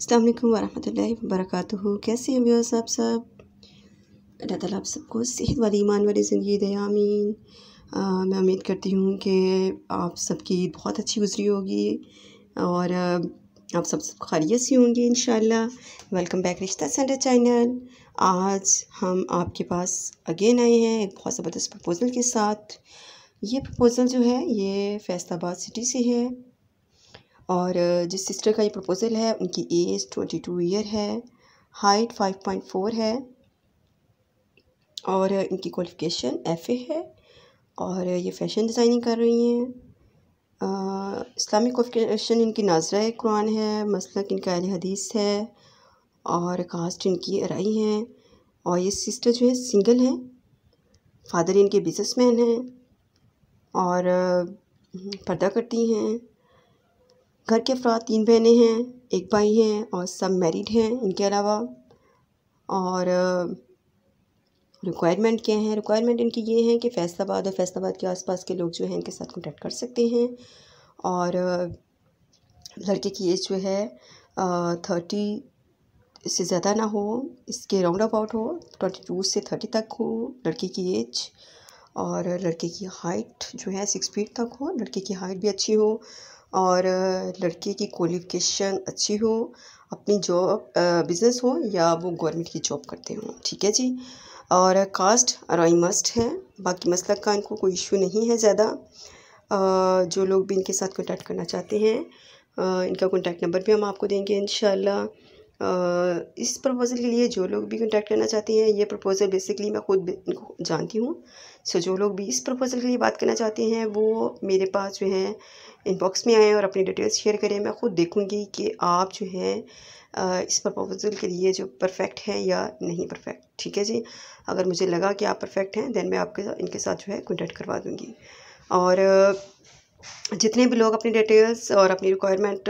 अल्लाम वालेकुम वर्क कैसे हैं व्यूअर्स आप सब अल्लाह ताली आप सबको सेहत वाली ईमान वाली ज़िंदगी दे आमीन आ, मैं उम्मीद करती हूँ कि आप सबकी बहुत अच्छी गुजरी होगी और आप सब सब खैरियत सी होंगे इन वेलकम बैक रिश्ता सेंटर चैनल आज हम आपके पास अगेन आए हैं एक बहुत ज़बरदस्त प्रपोज़ल के साथ ये प्रपोज़ल जो है ये फैसलाबाद सिटी से है और जिस सिस्टर का ये प्रपोज़ल है उनकी एज ट्वेंटी टू ईयर है हाइट फाइव पॉइंट फोर है और इनकी क्वालिफ़िकेशन एफ़ ए है और ये फ़ैशन डिज़ाइनिंग कर रही हैं इस्लामिक क्वालिफ़िकेशन इनकी नाजरा कुरान है मसलक इनका अल हदीस है और कास्ट इनकी अराई है और ये सिस्टर जो है सिंगल हैं फादर इनके बिजनेसमैन हैं और हम्म, पर्दा करती हैं घर के अफराद तीन बहनें हैं एक भाई हैं और सब मैरिड हैं इनके अलावा और रिक्वायरमेंट क्या है रिक्वायरमेंट इनकी ये है कि फैसलाबाद और फैसलाबाद के आसपास के लोग जो हैं इनके साथ कॉन्टेक्ट कर सकते हैं और लड़के की एज जो है थर्टी इससे ज़्यादा ना हो इसके राउंड अबाउट हो ट्वेंटी टू से थर्टी तक हो लड़के की एज और लड़के की हाइट जो है सिक्स फीट तक हो लड़के की हाइट भी अच्छी हो और लड़के की क्वालिफ़िकेशन अच्छी हो अपनी जॉब बिज़नेस हो या वो गवर्नमेंट की जॉब करते हों ठीक है जी और कास्ट अराई मस्ट है बाकी मसलक का इनको कोई इशू नहीं है ज़्यादा जो लोग भी इनके साथ कॉन्टैक्ट करना चाहते हैं इनका कॉन्टैक्ट नंबर भी हम आपको देंगे इन इस प्रपोज़ल के लिए जो लोग भी कॉन्टैक्ट करना चाहते हैं ये प्रपोज़ल बेसिकली मैं खुद इनको जानती हूँ सो जो लोग भी इस प्रपोज़ल के लिए बात करना चाहते हैं वो मेरे पास जो है इनबॉक्स में आएँ और अपनी डिटेल्स शेयर करें मैं खुद देखूँगी कि आप जो है इस प्रपोज़ल के लिए जो परफेक्ट हैं या नहीं परफेक्ट ठीक है जी अगर मुझे लगा कि आप परफेक्ट हैं दैन मैं आपके इनके साथ जो है कॉन्टैक्ट करवा दूँगी और जितने भी लोग अपनी डिटेल्स और अपनी रिक्वायरमेंट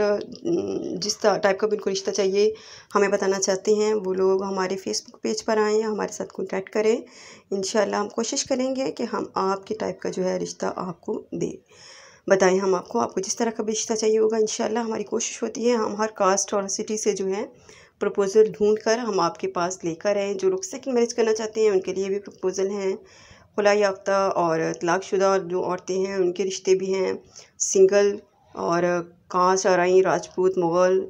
जिस टाइप का भी उनको रिश्ता चाहिए हमें बताना चाहते हैं वो लोग हमारे फेसबुक पेज पर आएँ हमारे साथ कॉन्टैक्ट करें इन हम कोशिश करेंगे कि हम आपके टाइप का जो है रिश्ता आपको दें बताएं हम आपको आपको जिस तरह का भी रिश्ता चाहिए होगा इन हमारी कोशिश होती है हम हर कास्ट और सिटी से जो है प्रपोज़ल ढूंढ कर हम आपके पास लेकर आएँ जो लोग सेकेंड मैरिज करना चाहते हैं उनके लिए भी प्रपोज़ल हैं खुला याफ्ता और तलाकशुदा जो औरतें हैं उनके रिश्ते भी हैं सिंगल और कास्ट आरई राजपूत मुग़ल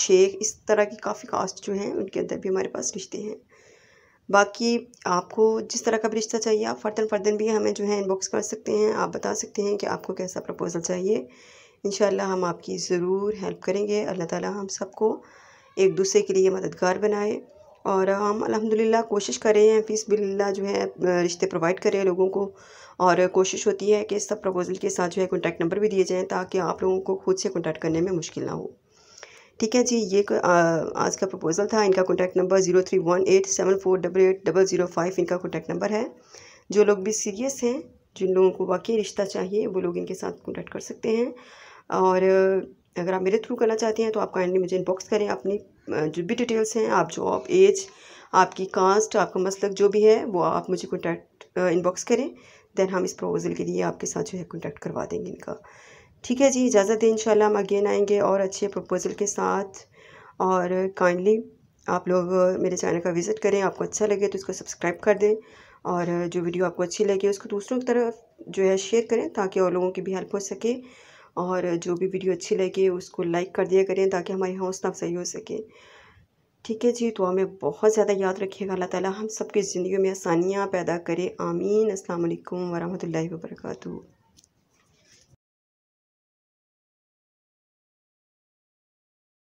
शेख इस तरह की काफ़ी कास्ट जो हैं उनके अंदर भी हमारे पास रिश्ते हैं बाकी आपको जिस तरह का भी रिश्ता चाहिए आप फर्दन फर्दन भी हमें जो है इनबॉक्स कर सकते हैं आप बता सकते हैं कि आपको कैसा प्रपोज़ल चाहिए इन हम आपकी ज़रूर हेल्प करेंगे अल्लाह ताला हम सबको एक दूसरे के लिए मददगार बनाए और हम अल्हम्दुलिल्लाह कोशिश कर रहे हैं फ़ीस बिल्ला जो है रिश्ते प्रोवाइड करें लोगों को और कोशिश होती है कि सब प्रपोज़ल के साथ जो है कॉन्टैक्ट नंबर भी दिए जाएँ ताकि आप लोगों को खुद से कॉन्टैक्ट करने में मुश्किल ना हो ठीक है जी ये आज का प्रपोज़ल था इनका contact number zero three one eight seven four double eight double zero five इनका कॉन्टैक्ट नंबर है जो लोग भी सीरियस हैं जिन लोगों को वाकई रिश्ता चाहिए वो लोग इनके साथ कॉन्टैक्ट कर सकते हैं और अगर आप मेरे थ्रू करना चाहते हैं तो आप काइंडली मुझे इनबॉक्स करें अपनी जो भी डिटेल्स हैं आप जॉब एज आपकी कास्ट आपका मसलक जो भी है वो आप मुझे कॉन्टैक्ट इनबॉक्स करें दैन हम इस प्रपोज़ल के लिए आपके साथ जो है कॉन्टैक्ट करवा देंगे इनका ठीक है जी इजाज़त दें इंशाल्लाह हम अगेन आएंगे और अच्छे प्रपोज़ल के साथ और काइंडली आप लोग मेरे चैनल का विज़िट करें आपको अच्छा लगे तो उसको सब्सक्राइब कर दें और जो वीडियो आपको अच्छी लगे उसको दूसरों की तरफ जो है शेयर करें ताकि और लोगों की भी हेल्प हो सके और जो भी वीडियो अच्छी लगे उसको लाइक कर दिया करें ताकि हमारे हौसला अफजाई हो सके ठीक है जी दुआ तो में बहुत ज़्यादा याद रखिएगा अल्लाह ताला हम सबकी ज़िंदगी में आसानियाँ पैदा करे आमीन अस्सलाम वालेकुम वरहमतुल्लाहि